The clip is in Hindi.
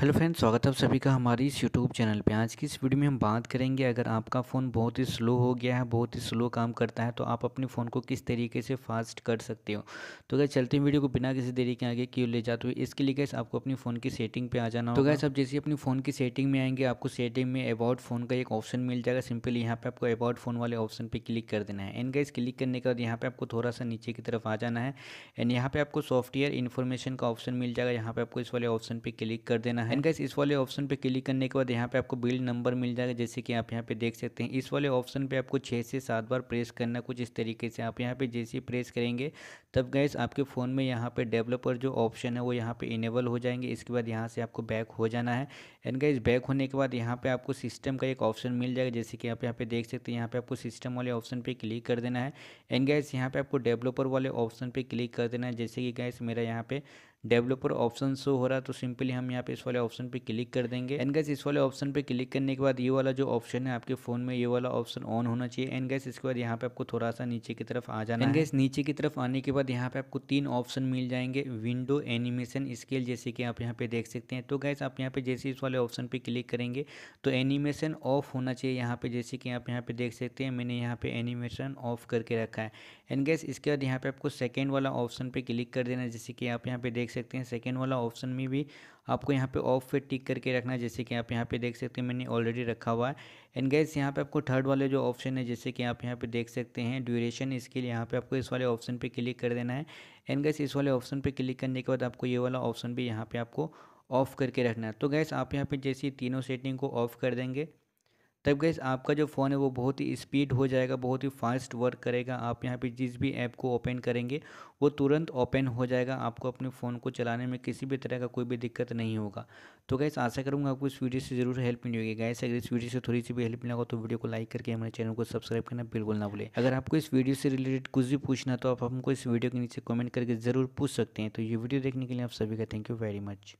हेलो फ्रेंड्स स्वागत है आप सभी का हमारी इस यूट्यूब चैनल पे आज की इस वीडियो में हम बात करेंगे अगर आपका फ़ोन बहुत ही स्लो हो गया है बहुत ही स्लो काम करता है तो आप अपने फ़ोन को किस तरीके से फास्ट कर सकते हो तो अगर चलते हैं वीडियो को बिना किसी देरी के आगे क्यों ले जाते हुए इसके लिए गैस आपको अपनी फ़ोन की सेटिंग पर आ जाना तो गैस आप जैसे अपनी फ़ोन की सेटिंग में आएंगे आपको सेटिंग में अबाउट फ़ोन का एक ऑप्शन मिल जाएगा सिंपल यहाँ पर आपको अबाउट फ़ोन वाले ऑप्शन पर क्लिक कर देना है एंड गैस क्लिक करने के बाद यहाँ पर आपको थोड़ा सा नीचे की तरफ आ जाना है एंड यहाँ पर आपको सॉफ्टवेयर इन्फॉर्मेशन का ऑप्शन मिल जाएगा यहाँ पर आपको इस वाले ऑप्शन पर क्लिक कर देना है एंड गाइस इस वाले ऑप्शन पे क्लिक करने के बाद यहाँ पे आपको बिल्ड नंबर मिल जाएगा जैसे कि आप यहाँ पे देख सकते हैं इस वाले ऑप्शन पे आपको छः से सात बार प्रेस करना कुछ इस तरीके से आप यहाँ पे जैसे ही प्रेस करेंगे तब गैस आपके फ़ोन में यहाँ पे डेवलपर जो ऑप्शन है वो यहाँ पे इनेबल हो जाएंगे इसके बाद यहाँ से आपको बैक हो जाना है एंड गैस बैक होने के बाद यहाँ पे आपको सिस्टम का एक ऑप्शन मिल जाएगा जैसे कि आप यहाँ पे देख सकते हैं यहाँ पे आपको सिस्टम वाले ऑप्शन पे क्लिक कर देना है एंड गैस यहाँ पे आपको डेवलपर वाले ऑप्शन पे क्लिक कर देना है जैसे कि गैस मेरा यहाँ पे डेवलपर ऑप्शन शो हो रहा है तो सिंपली हम यहाँ पे इस वाले ऑप्शन पे क्लिक कर देंगे एंड गैस इस वाले ऑप्शन पे क्लिक करने के बाद ये वाला जो ऑप्शन है आपके फोन में ये वाला ऑप्शन ऑन होना चाहिए एंड गैस इसके बाद यहाँ पे आपको थोड़ा सा नीचे की तरफ आ जाना एंड गैस नीचे की तरफ आने के बाद यहाँ पे आपको तीन ऑप्शन मिल जाएंगे विंडो एनिमेशन स्केल जैसे कि आप यहाँ पे देख सकते हैं तो गैस आप यहाँ पे जैसे इस वाले ऑप्शन पे क्लिक करेंगे तो एनिमेशन ऑफ होना चाहिए यहाँ पे जैसे कि आप यहाँ पे देख सकते हैं मैंने यहाँ पे एनिमेशन ऑफ करके रखा है एंड गैस इसके बाद यहाँ पे आपको सेकेंड वाला ऑप्शन पे क्लिक कर देना जैसे कि आप यहाँ पे देख देख सकते हैं सेकेंड वाला ऑप्शन में भी आपको यहाँ पे ऑफ पे टिक करके रखना है जैसे कि आप यहाँ पे देख सकते हैं मैंने ऑलरेडी रखा हुआ है एंड गैस यहाँ पे आपको थर्ड वाले जो ऑप्शन है जैसे कि आप यहाँ पे देख सकते हैं ड्यूरेशन इसके लिए यहाँ पे आपको इस वाले ऑप्शन पे क्लिक कर देना है एंड गैस इस वाले ऑप्शन पे क्लिक करने के बाद आपको ये वाला ऑप्शन भी यहाँ पर आपको ऑफ़ करके रखना है तो गैस आप यहाँ पर जैसे तीनों सेटिंग को ऑफ़ कर देंगे तब गैस आपका जो फ़ोन है वो बहुत ही स्पीड हो जाएगा बहुत ही फास्ट वर्क करेगा आप यहाँ पे जिस भी ऐप को ओपन करेंगे वो तुरंत ओपन हो जाएगा आपको अपने फ़ोन को चलाने में किसी भी तरह का कोई भी दिक्कत नहीं होगा तो गैस आशा करूँगा आपको इस वीडियो से ज़रूर हेल्प मिली होगी गैस अगर इस वीडियो से थोड़ी सी भी हेल्प मिला हो तो वीडियो को लाइक करके हमारे चैनल को सब्सक्राइब करना बिल्कुल ना भूलें अगर आपको इस वीडियो से रिलेटेड कुछ भी पूछना तो आप हमको इस वीडियो के नीचे कॉमेंट करके ज़रूर पूछ सकते हैं तो ये वीडियो देखने के लिए आप सभी का थैंक यू वेरी मच